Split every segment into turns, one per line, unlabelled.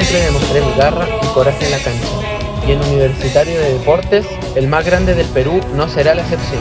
siempre demostré mi garra y coraje en la cancha. Y en Universitario de Deportes, el más grande del Perú, no será la excepción.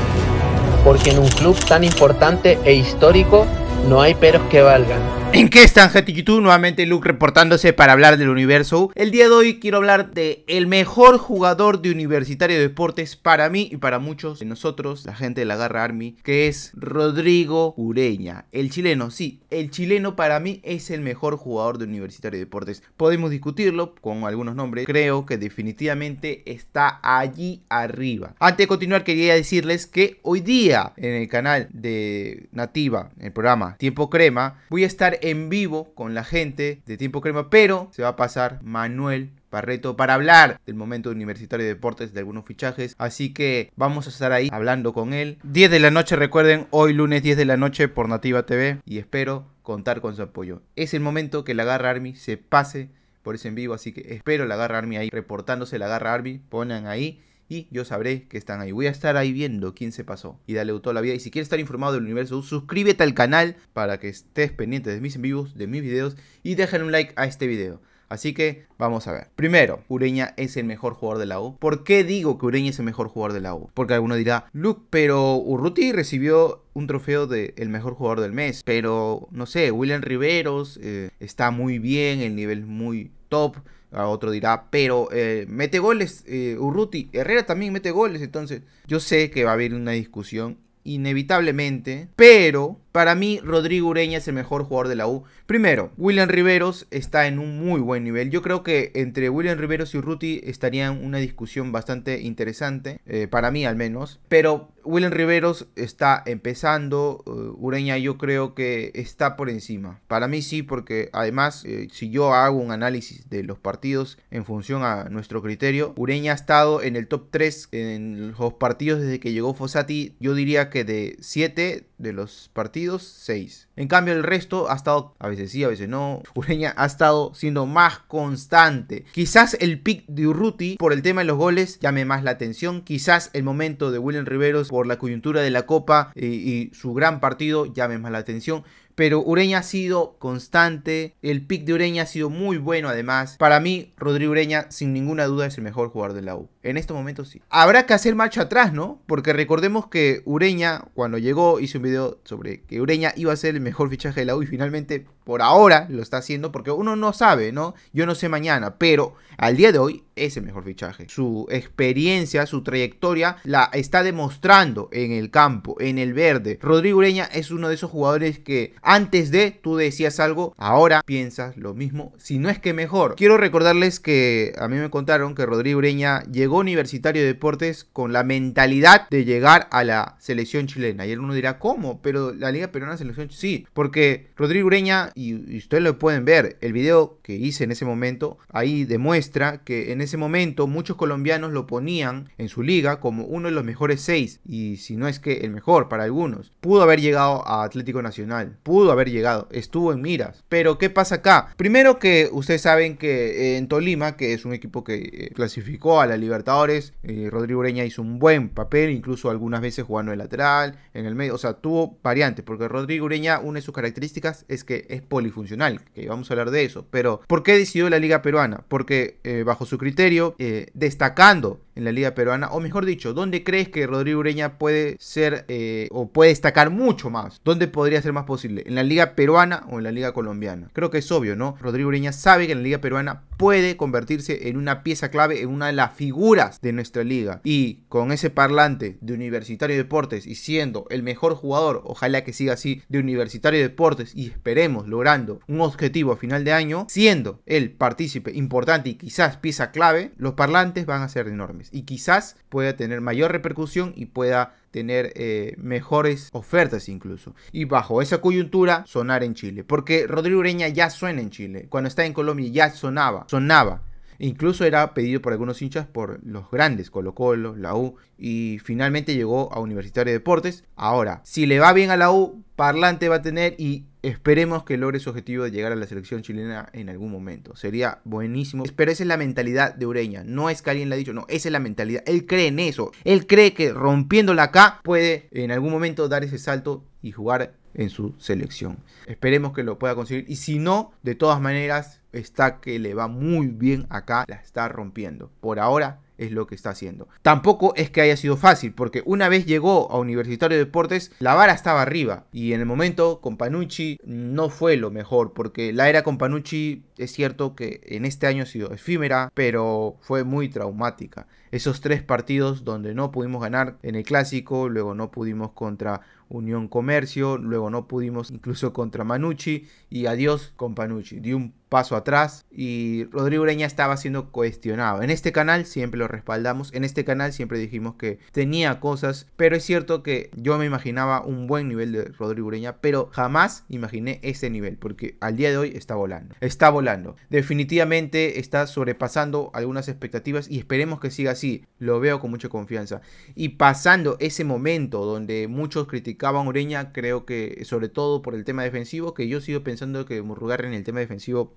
Porque en un club tan importante e histórico no hay peros que valgan. ¿En qué están YouTube? Nuevamente Luke reportándose para hablar del universo. El día de hoy quiero hablar de el mejor jugador de Universitario de Deportes para mí y para muchos de nosotros, la gente de la Garra Army, que es Rodrigo Ureña, el chileno. Sí, el chileno para mí es el mejor jugador de Universitario de Deportes. Podemos discutirlo con algunos nombres. Creo que definitivamente está allí arriba. Antes de continuar quería decirles que hoy día en el canal de Nativa, el programa Tiempo Crema. Voy a estar en vivo con la gente de Tiempo Crema, pero se va a pasar Manuel Barreto para hablar del momento universitario de deportes, de algunos fichajes. Así que vamos a estar ahí hablando con él. 10 de la noche, recuerden, hoy lunes 10 de la noche por Nativa TV y espero contar con su apoyo. Es el momento que la Garra Army se pase por ese en vivo, así que espero la Garra Army ahí reportándose, la Garra Army, ponen ahí y yo sabré que están ahí. Voy a estar ahí viendo quién se pasó y dale toda la vida. Y si quieres estar informado del universo, suscríbete al canal para que estés pendiente de mis en vivos, de mis videos y dejen un like a este video. Así que vamos a ver. Primero, Ureña es el mejor jugador de la U. ¿Por qué digo que Ureña es el mejor jugador de la U? Porque alguno dirá, Luke, pero Urruti recibió un trofeo de el mejor jugador del mes. Pero, no sé, William Riveros eh, está muy bien, el nivel muy top otro dirá, pero eh, mete goles eh, Urruti. Herrera también mete goles, entonces yo sé que va a haber una discusión inevitablemente, pero para mí, Rodrigo Ureña es el mejor jugador de la U. Primero, William Riveros está en un muy buen nivel. Yo creo que entre William Riveros y Ruti estaría una discusión bastante interesante, eh, para mí al menos. Pero William Riveros está empezando. Eh, Ureña yo creo que está por encima. Para mí sí, porque además, eh, si yo hago un análisis de los partidos en función a nuestro criterio, Ureña ha estado en el top 3 en los partidos desde que llegó Fossati. Yo diría que de 7 de los partidos, 6. En cambio, el resto ha estado, a veces sí, a veces no. Ureña ha estado siendo más constante. Quizás el pick de Urruti por el tema de los goles llame más la atención. Quizás el momento de William Riveros por la coyuntura de la Copa y, eh, y su gran partido llame más la atención pero Ureña ha sido constante, el pick de Ureña ha sido muy bueno además. Para mí, Rodrigo Ureña sin ninguna duda es el mejor jugador de la U. En estos momentos sí. Habrá que hacer marcha atrás, ¿no? Porque recordemos que Ureña, cuando llegó, hizo un video sobre que Ureña iba a ser el mejor fichaje de la U y finalmente por ahora lo está haciendo porque uno no sabe, ¿no? Yo no sé mañana, pero al día de hoy ese mejor fichaje. Su experiencia, su trayectoria la está demostrando en el campo, en el verde. Rodrigo Ureña es uno de esos jugadores que antes de tú decías algo, ahora piensas lo mismo, si no es que mejor. Quiero recordarles que a mí me contaron que Rodrigo Ureña llegó a Universitario de Deportes con la mentalidad de llegar a la selección chilena. Y uno dirá, ¿cómo? Pero la Liga Peruana Selección sí, porque Rodrigo Ureña, y, y ustedes lo pueden ver, el video que hice en ese momento, ahí demuestra que en ese ese momento muchos colombianos lo ponían en su liga como uno de los mejores seis, y si no es que el mejor para algunos. Pudo haber llegado a Atlético Nacional, pudo haber llegado, estuvo en miras. Pero ¿qué pasa acá? Primero que ustedes saben que eh, en Tolima, que es un equipo que eh, clasificó a la Libertadores, eh, Rodrigo Ureña hizo un buen papel, incluso algunas veces jugando de lateral, en el medio, o sea, tuvo variantes, porque Rodrigo Ureña, una de sus características es que es polifuncional, que vamos a hablar de eso. Pero, ¿por qué decidió la Liga Peruana? Porque bajo su crítica eh, destacando en la liga peruana? O mejor dicho, ¿dónde crees que Rodrigo Ureña puede ser eh, o puede destacar mucho más? ¿Dónde podría ser más posible? ¿En la liga peruana o en la liga colombiana? Creo que es obvio, ¿no? Rodrigo Ureña sabe que en la liga peruana puede convertirse en una pieza clave, en una de las figuras de nuestra liga. Y con ese parlante de Universitario Deportes y siendo el mejor jugador, ojalá que siga así, de Universitario Deportes y esperemos logrando un objetivo a final de año, siendo el partícipe importante y quizás pieza clave los parlantes van a ser enormes y quizás pueda tener mayor repercusión y pueda tener eh, mejores ofertas incluso. Y bajo esa coyuntura, sonar en Chile. Porque Rodrigo Ureña ya suena en Chile. Cuando está en Colombia ya sonaba, sonaba. Incluso era pedido por algunos hinchas por los grandes, Colo Colo, la U, y finalmente llegó a Universitario de Deportes. Ahora, si le va bien a la U, Parlante va a tener y Esperemos que logre su objetivo de llegar a la selección chilena en algún momento. Sería buenísimo. Pero esa es la mentalidad de Ureña. No es que alguien la ha dicho, no, esa es la mentalidad. Él cree en eso. Él cree que rompiéndola acá puede en algún momento dar ese salto y jugar en su selección. Esperemos que lo pueda conseguir. Y si no, de todas maneras, está que le va muy bien acá. La está rompiendo. Por ahora es lo que está haciendo. Tampoco es que haya sido fácil, porque una vez llegó a Universitario de Deportes, la vara estaba arriba. Y en el momento con Panucci no fue lo mejor, porque la era con Panucci es cierto que en este año ha sido efímera, pero fue muy traumática. Esos tres partidos donde no pudimos ganar en el clásico, luego no pudimos contra Unión Comercio, luego no pudimos incluso contra Manucci y adiós con Panucci. Dio un paso atrás y Rodrigo Ureña estaba siendo cuestionado. En este canal siempre lo respaldamos, en este canal siempre dijimos que tenía cosas, pero es cierto que yo me imaginaba un buen nivel de Rodrigo Ureña, pero jamás imaginé Ese nivel, porque al día de hoy está volando. Está volando. Definitivamente está sobrepasando algunas expectativas y esperemos que siga así. Lo veo con mucha confianza. Y pasando ese momento donde muchos criticaron Caban Ureña, creo que sobre todo por el tema defensivo, que yo sigo pensando que Murrugarri en el tema defensivo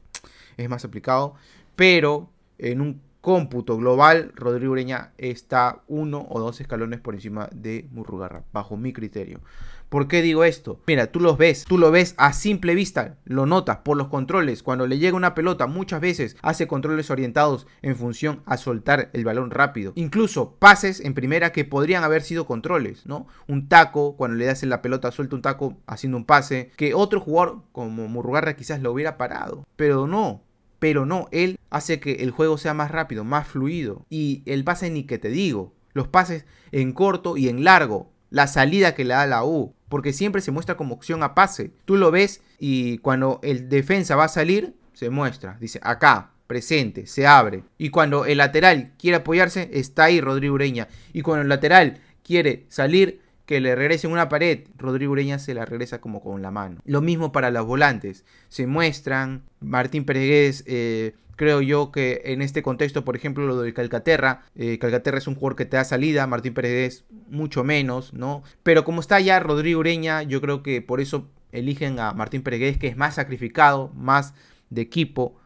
es más aplicado, pero en un cómputo global, Rodrigo Ureña está uno o dos escalones por encima de Murrugarra, bajo mi criterio. ¿Por qué digo esto? Mira, tú los ves, tú lo ves a simple vista, lo notas por los controles. Cuando le llega una pelota, muchas veces hace controles orientados en función a soltar el balón rápido. Incluso pases en primera que podrían haber sido controles, ¿no? Un taco, cuando le das en la pelota, suelta un taco haciendo un pase, que otro jugador como Murrugarra quizás lo hubiera parado. Pero no, pero no, él hace que el juego sea más rápido, más fluido. Y el pase ni que te digo. Los pases en corto y en largo. La salida que le da la U. Porque siempre se muestra como opción a pase. Tú lo ves y cuando el defensa va a salir, se muestra. Dice, acá, presente, se abre. Y cuando el lateral quiere apoyarse, está ahí Rodrigo Ureña. Y cuando el lateral quiere salir, que le regresen una pared, Rodrigo Ureña se la regresa como con la mano. Lo mismo para los volantes, se muestran, Martín Pérez, eh, creo yo que en este contexto, por ejemplo, lo del Calcaterra, eh, Calcaterra es un jugador que te da salida, Martín Pérez mucho menos, ¿no? Pero como está ya Rodrigo Ureña, yo creo que por eso eligen a Martín Pérez, que es más sacrificado, más de equipo,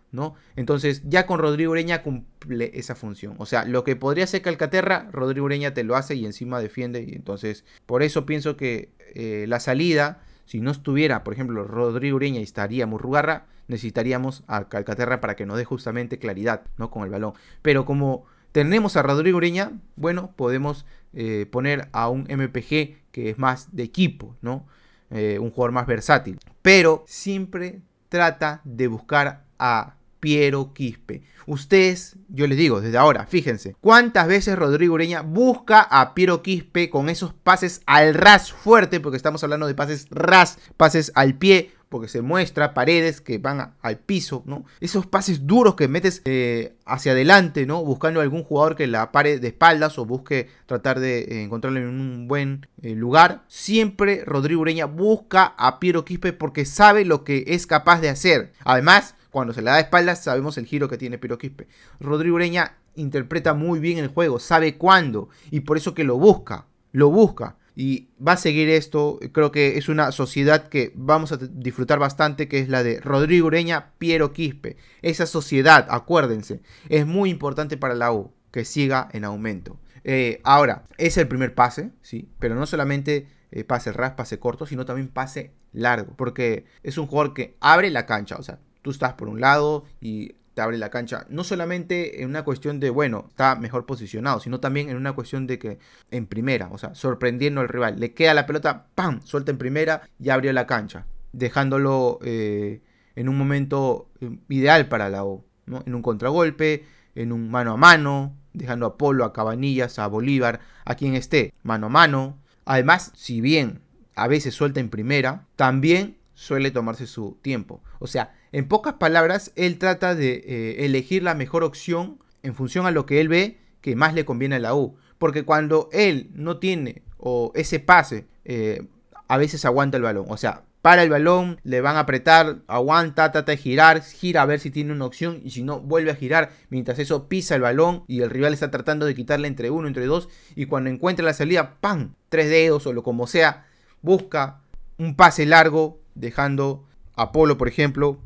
entonces, ya con Rodrigo Ureña cumple esa función. O sea, lo que podría hacer Calcaterra, Rodrigo Ureña te lo hace y encima defiende. Y entonces, por eso pienso que eh, la salida, si no estuviera, por ejemplo, Rodrigo Ureña y estaría Murrugarra, necesitaríamos a Calcaterra para que nos dé justamente claridad, ¿no? Con el balón. Pero como tenemos a Rodrigo Ureña, bueno, podemos eh, poner a un MPG que es más de equipo, ¿no? Eh, un jugador más versátil. Pero siempre trata de buscar a Piero Quispe. Ustedes, yo les digo desde ahora, fíjense, cuántas veces Rodrigo Ureña busca a Piero Quispe con esos pases al ras fuerte, porque estamos hablando de pases ras, pases al pie, porque se muestra paredes que van al piso, ¿no? Esos pases duros que metes eh, hacia adelante, ¿no? Buscando algún jugador que la pare de espaldas o busque tratar de eh, encontrarle en un buen eh, lugar. Siempre Rodrigo Ureña busca a Piero Quispe porque sabe lo que es capaz de hacer. Además, cuando se le da espalda sabemos el giro que tiene Piero Quispe. Rodrigo Ureña interpreta muy bien el juego, sabe cuándo, y por eso que lo busca, lo busca. Y va a seguir esto, creo que es una sociedad que vamos a disfrutar bastante, que es la de Rodrigo Ureña, Piero Quispe. Esa sociedad, acuérdense, es muy importante para la U, que siga en aumento. Eh, ahora, es el primer pase, ¿sí? Pero no solamente eh, pase ras, pase corto, sino también pase largo, porque es un jugador que abre la cancha, o sea, tú estás por un lado y te abre la cancha. No solamente en una cuestión de, bueno, está mejor posicionado, sino también en una cuestión de que en primera, o sea, sorprendiendo al rival. Le queda la pelota, ¡pam! Suelta en primera y abrió la cancha, dejándolo eh, en un momento eh, ideal para la O, En un contragolpe, en un mano a mano, dejando a Polo, a Cabanillas, a Bolívar, a quien esté, mano a mano. Además, si bien a veces suelta en primera, también suele tomarse su tiempo. O sea, en pocas palabras, él trata de eh, elegir la mejor opción en función a lo que él ve que más le conviene a la U. Porque cuando él no tiene o ese pase, eh, a veces aguanta el balón. O sea, para el balón, le van a apretar, aguanta, trata de girar, gira a ver si tiene una opción y si no, vuelve a girar. Mientras eso pisa el balón y el rival está tratando de quitarle entre uno, entre dos. Y cuando encuentra la salida, ¡pam! Tres dedos o lo como sea, busca un pase largo, dejando a Polo, por ejemplo,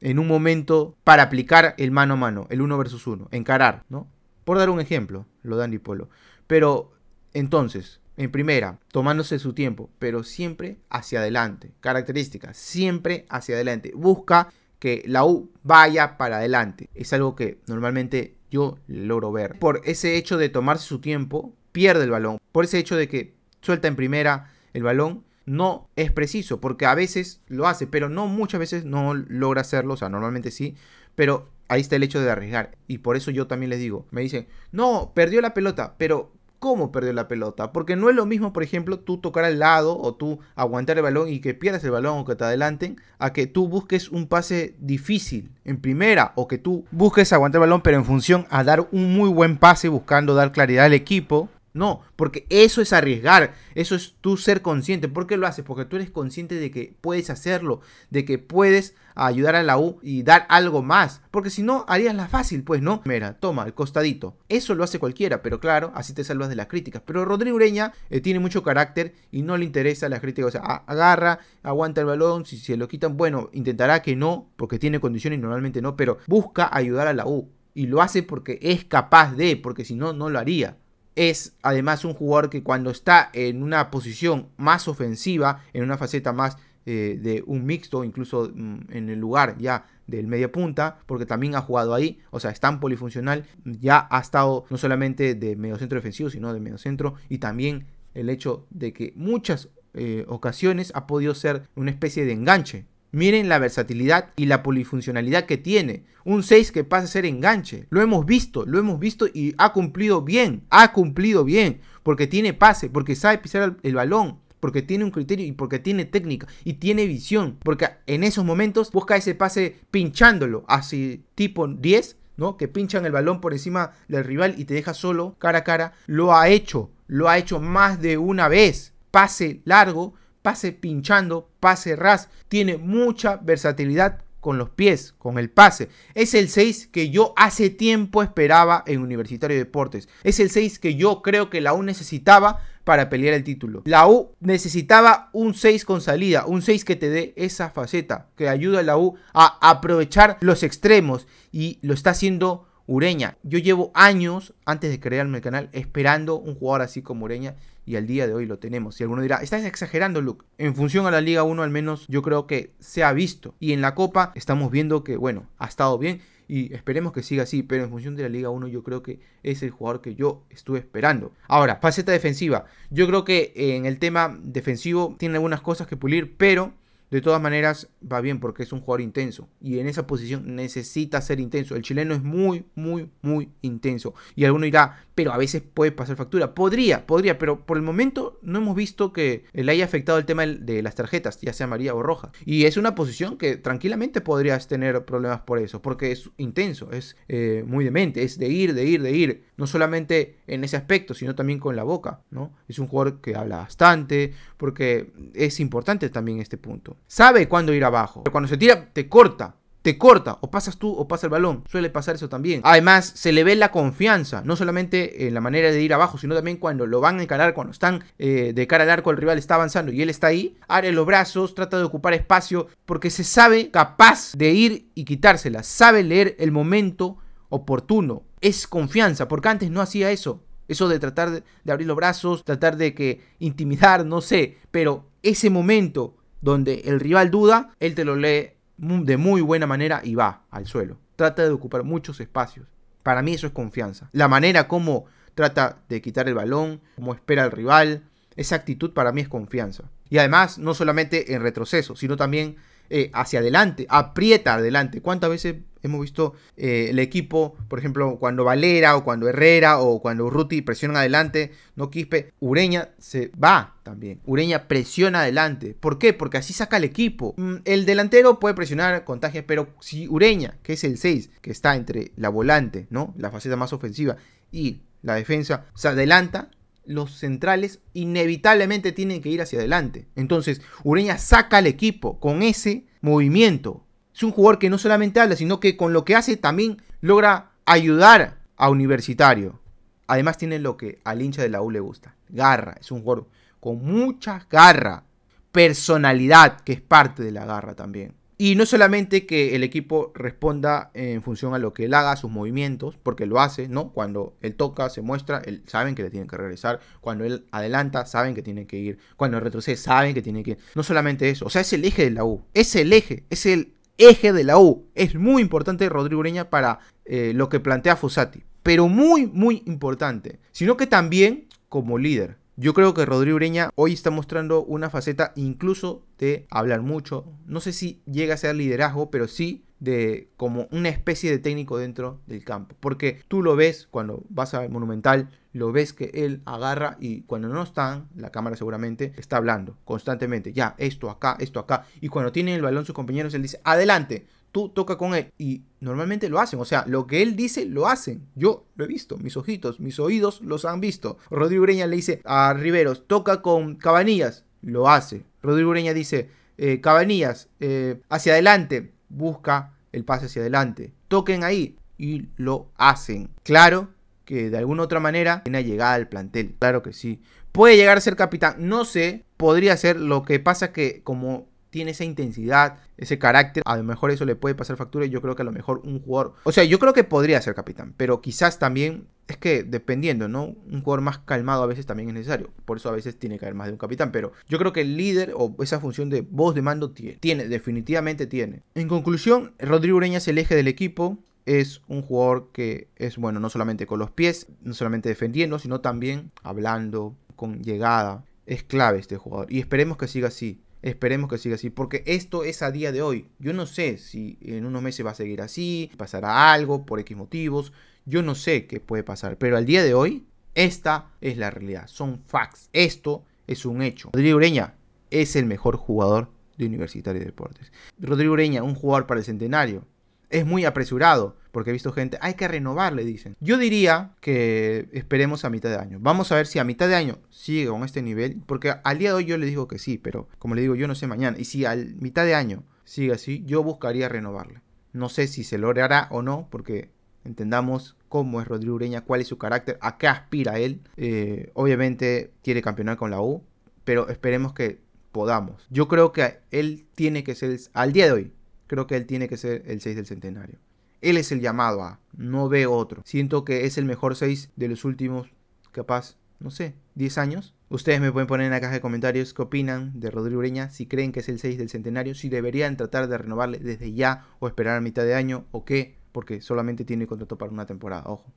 en un momento para aplicar el mano a mano, el uno versus uno, encarar, ¿no? Por dar un ejemplo, lo dan Polo. Pero entonces, en primera, tomándose su tiempo, pero siempre hacia adelante. Característica, siempre hacia adelante. Busca que la U vaya para adelante. Es algo que normalmente yo logro ver. Por ese hecho de tomarse su tiempo, pierde el balón. Por ese hecho de que suelta en primera el balón no es preciso, porque a veces lo hace, pero no muchas veces no logra hacerlo, o sea, normalmente sí, pero ahí está el hecho de arriesgar. Y por eso yo también les digo, me dicen, no, perdió la pelota, pero ¿cómo perdió la pelota? Porque no es lo mismo, por ejemplo, tú tocar al lado o tú aguantar el balón y que pierdas el balón o que te adelanten, a que tú busques un pase difícil en primera o que tú busques aguantar el balón, pero en función a dar un muy buen pase buscando dar claridad al equipo no, porque eso es arriesgar, eso es tú ser consciente. ¿Por qué lo haces? Porque tú eres consciente de que puedes hacerlo, de que puedes ayudar a la U y dar algo más. Porque si no, harías la fácil, pues, ¿no? Mira, toma, el costadito. Eso lo hace cualquiera, pero claro, así te salvas de las críticas. Pero Rodrigo Ureña eh, tiene mucho carácter y no le interesa las críticas. O sea, agarra, aguanta el balón, si se lo quitan, bueno, intentará que no, porque tiene condiciones y normalmente no, pero busca ayudar a la U. Y lo hace porque es capaz de, porque si no, no lo haría es además un jugador que cuando está en una posición más ofensiva, en una faceta más eh, de un mixto, incluso mm, en el lugar ya del media punta, porque también ha jugado ahí, o sea, es tan polifuncional, ya ha estado no solamente de mediocentro defensivo, sino de mediocentro, y también el hecho de que muchas eh, ocasiones ha podido ser una especie de enganche Miren la versatilidad y la polifuncionalidad que tiene. Un 6 que pasa a ser enganche. Lo hemos visto, lo hemos visto y ha cumplido bien. Ha cumplido bien. Porque tiene pase, porque sabe pisar el, balón, porque tiene un criterio y porque tiene técnica y tiene visión. Porque en esos momentos busca ese pase pinchándolo así tipo 10, ¿no? Que pinchan el balón por encima del rival y te deja solo cara a cara. Lo ha hecho, lo ha hecho más de una vez. Pase largo pase pinchando, pase ras, tiene mucha versatilidad con los pies, con el pase. Es el 6 que yo hace tiempo esperaba en Universitario de Deportes. Es el 6 que yo creo que la U necesitaba para pelear el título. La U necesitaba un 6 con salida, un 6 que te dé esa faceta, que ayuda a la U a aprovechar los extremos y lo está haciendo Ureña. Yo llevo años antes de crearme el canal esperando un jugador así como Ureña y al día de hoy lo tenemos. Si alguno dirá, estás exagerando, Luke. En función a la Liga 1 al menos yo creo que se ha visto. Y en la Copa estamos viendo que, bueno, ha estado bien y esperemos que siga así, pero en función de la Liga 1 yo creo que es el jugador que yo estuve esperando. Ahora, faceta defensiva. Yo creo que en el tema defensivo tiene algunas cosas que pulir, pero de todas maneras, va bien porque es un jugador intenso y en esa posición necesita ser intenso. El chileno es muy, muy, muy intenso. Y alguno dirá, pero a veces puede pasar factura. Podría, podría, pero por el momento no hemos visto que le haya afectado el tema de las tarjetas, ya sea amarilla o roja. Y es una posición que tranquilamente podrías tener problemas por eso, porque es intenso, es eh, muy demente, es de ir, de ir, de ir. No solamente en ese aspecto, sino también con la boca, ¿no? Es un jugador que habla bastante, porque es importante también este punto. Sabe cuándo ir abajo. Pero cuando se tira, te corta te corta, o pasas tú o pasa el balón. Suele pasar eso también. Además, se le ve la confianza, no solamente en la manera de ir abajo, sino también cuando lo van a encarar, cuando están eh, de cara al arco, el rival está avanzando y él está ahí. Abre los brazos, trata de ocupar espacio, porque se sabe capaz de ir y quitársela, sabe leer el momento oportuno. Es confianza, porque antes no hacía eso. Eso de tratar de abrir los brazos, tratar de que intimidar, no sé, pero ese momento donde el rival duda, él te lo lee de muy buena manera y va al suelo. Trata de ocupar muchos espacios. Para mí eso es confianza. La manera como trata de quitar el balón, como espera al rival, esa actitud para mí es confianza. Y además, no solamente en retroceso, sino también eh, hacia adelante, aprieta adelante. ¿Cuántas veces hemos visto eh, el equipo, por ejemplo, cuando Valera o cuando Herrera o cuando Ruti presionan adelante, no Quispe, Ureña se va también. Ureña presiona adelante. ¿Por qué? Porque así saca el equipo. Mm, el delantero puede presionar contagia, pero si Ureña, que es el 6, que está entre la volante, ¿no? La faceta más ofensiva y la defensa, se adelanta, los centrales inevitablemente tienen que ir hacia adelante. Entonces, Ureña saca al equipo con ese movimiento. Es un jugador que no solamente habla, sino que con lo que hace también logra ayudar a Universitario. Además tiene lo que al hincha de la U le gusta. Garra. Es un jugador con mucha garra. Personalidad, que es parte de la garra también. Y no solamente que el equipo responda en función a lo que él haga, sus movimientos, porque lo hace, ¿no? Cuando él toca, se muestra, él, saben que le tienen que regresar. Cuando él adelanta, saben que tiene que ir. Cuando retrocede, saben que tiene que ir. No solamente eso, o sea, es el eje de la U. Es el eje, es el eje de la U. Es muy importante Rodrigo Ureña para eh, lo que plantea Fossati. Pero muy, muy importante. Sino que también como líder. Yo creo que Rodrigo Ureña hoy está mostrando una faceta incluso de hablar mucho. No sé si llega a ser liderazgo, pero sí de como una especie de técnico dentro del campo. Porque tú lo ves cuando vas a Monumental, lo ves que él agarra y cuando no están, la cámara seguramente está hablando constantemente. Ya, esto acá, esto acá. Y cuando tiene el balón sus compañeros, él dice, adelante, tú toca con él. Y normalmente lo hacen, o sea, lo que él dice lo hacen. Yo lo he visto, mis ojitos, mis oídos los han visto. Rodrigo Ureña le dice a Riveros, toca con Cabanillas, lo hace. Rodrigo Ureña dice, eh, Cabanillas, eh, hacia adelante, busca el pase hacia adelante. Toquen ahí y lo hacen. Claro que de alguna otra manera tiene llegada al plantel, claro que sí. Puede llegar a ser capitán, no sé, podría ser, lo que pasa que como tiene esa intensidad, ese carácter. A lo mejor eso le puede pasar factura y yo creo que a lo mejor un jugador, o sea, yo creo que podría ser capitán, pero quizás también es que dependiendo, ¿no? Un jugador más calmado a veces también es necesario. Por eso a veces tiene que haber más de un capitán. Pero yo creo que el líder o esa función de voz de mando tiene. Tiene, definitivamente tiene. En conclusión, Rodrigo Ureña es el eje del equipo. Es un jugador que es bueno no solamente con los pies, no solamente defendiendo, sino también hablando, con llegada. Es clave este jugador. Y esperemos que siga así. Esperemos que siga así, porque esto es a día de hoy. Yo no sé si en unos meses va a seguir así, pasará algo por X motivos. Yo no sé qué puede pasar, pero al día de hoy, esta es la realidad. Son facts. Esto es un hecho. Rodrigo Ureña es el mejor jugador de Universitario de Deportes. Rodrigo Ureña, un jugador para el centenario. Es muy apresurado porque he visto gente, hay que renovar, le dicen. Yo diría que esperemos a mitad de año. Vamos a ver si a mitad de año sigue con este nivel, porque al día de hoy yo le digo que sí, pero como le digo, yo no sé mañana. Y si a mitad de año sigue así, yo buscaría renovarle. No sé si se logrará o no, porque entendamos cómo es Rodrigo Ureña, cuál es su carácter, a qué aspira él. Eh, obviamente quiere campeonar con la U, pero esperemos que podamos. Yo creo que él tiene que ser, al día de hoy, creo que él tiene que ser el 6 del centenario. Él es el llamado a, no veo otro. Siento que es el mejor 6 de los últimos, capaz, no sé, 10 años. Ustedes me pueden poner en la caja de comentarios qué opinan de Rodrigo Ureña, si creen que es el 6 del centenario, si deberían tratar de renovarle desde ya o esperar a mitad de año o qué, porque solamente tiene contrato para una temporada, ojo,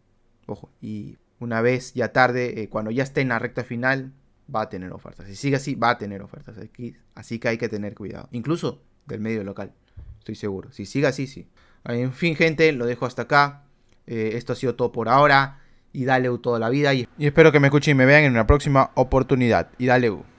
ojo. Y una vez ya tarde, eh, cuando ya esté en la recta final, va a tener ofertas. Si sigue así, va a tener ofertas. así que hay que tener cuidado, incluso del medio local, estoy seguro. Si sigue así, sí. En fin, gente, lo dejo hasta acá. Eh, esto ha sido todo por ahora. Y dale U toda la vida. Y, y espero que me escuchen y me vean en una próxima oportunidad. Y dale U.